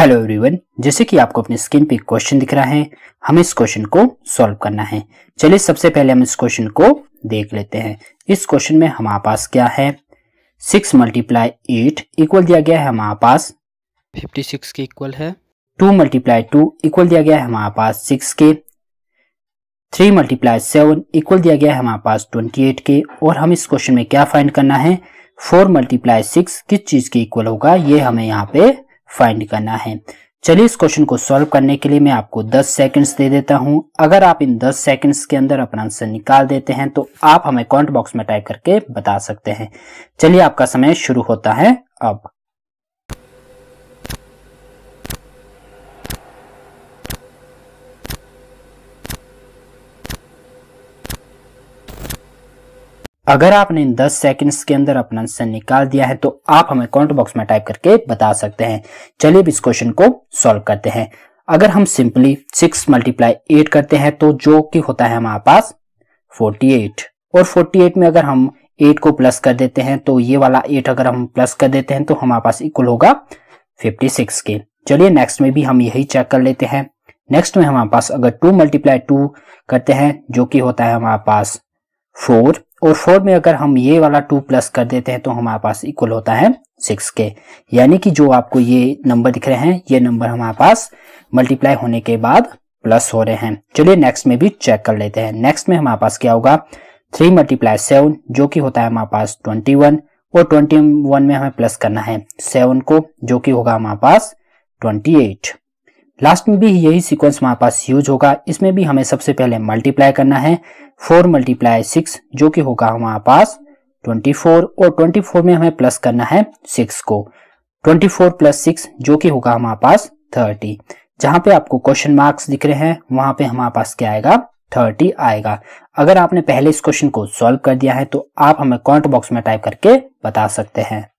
hello everyone जैसे कि आपको अपने स्क्रीन पे क्वेश्चन दिख रहा है हमें इस क्वेश्चन को सॉल्व करना है चलिए सबसे पहले हम इस क्वेश्चन को देख लेते हैं इस क्वेश्चन में हमारे पास क्या है सिक्स मल्टीप्लाई एट इक्वल दिया गया है हमारे पास फिफ्टी सिक्स के इक्वल है टू मल्टीप्लाई टू इक्वल दिया गया है हमारे पास सिक्स के थ्री मल्टीप्लाई सेवन इक्वल दिया गया है हमारे पास ट्वेंटी एट के और हम इस क्वेश्चन में क्या फाइंड करना है फोर मल्टीप्लाई सिक्स किस चीज के इक्वल होगा ये हमें यहाँ पे फाइंड करना है चलिए इस क्वेश्चन को सॉल्व करने के लिए मैं आपको 10 सेकंड्स दे देता हूं अगर आप इन 10 सेकंड्स के अंदर अपना आंसर निकाल देते हैं तो आप हमें कमेंट बॉक्स में टाइप करके बता सकते हैं चलिए आपका समय शुरू होता है अब अगर आपने इन 10 सेकंड्स के अंदर अपना आंसर निकाल दिया है तो आप हमें कमेंट बॉक्स में टाइप करके बता सकते हैं चलिए अब इस क्वेश्चन को सॉल्व करते हैं अगर हम सिंपली सिक्स मल्टीप्लाई एट करते हैं तो जो कि होता है हमारे पास फोर्टी एट और फोर्टी एट में अगर हम एट को प्लस कर देते हैं तो ये वाला एट अगर हम प्लस कर देते हैं तो हमारे पास इक्वल होगा फिफ्टी सिक्स के चलिए नेक्स्ट में भी हम यही चेक कर लेते हैं नेक्स्ट में हमारे पास अगर टू मल्टीप्लाई टू करते हैं जो कि होता है हमारे पास फोर और फोर में अगर हम ये वाला टू प्लस कर देते हैं तो हमारे पास इक्वल होता है सिक्स के यानी कि जो आपको ये नंबर दिख रहे हैं ये नंबर हमारे पास मल्टीप्लाई होने के बाद प्लस हो रहे हैं चलिए नेक्स्ट में भी चेक कर लेते हैं नेक्स्ट में हमारे पास क्या होगा थ्री मल्टीप्लाई सेवन जो कि होता है हमारे पास ट्वेंटी वन और ट्वेंटी वन में हमें प्लस करना है सेवन को जो कि होगा हमारे पास ट्वेंटी एट लास्ट में भी यही सीक्वेंस हमारे पास यूज होगा इसमें भी हमें सबसे पहले मल्टीप्लाई करना है फोर मल्टीप्लाई सिक्स जो कि होगा हमारे पास ट्वेंटी फोर और ट्वेंटी फोर में हमें प्लस करना है सिक्स को ट्वेंटी फोर प्लस सिक्स जो कि होगा हमारे पास थर्टी जहां पे आपको क्वेश्चन मार्क्स दिख रहे हैं वहां पे हमारे पास क्या आएगा थर्टी आएगा अगर आपने पहले इस क्वेश्चन को सॉल्व कर दिया है तो आप हमें कॉमेंट बॉक्स में टाइप करके बता सकते हैं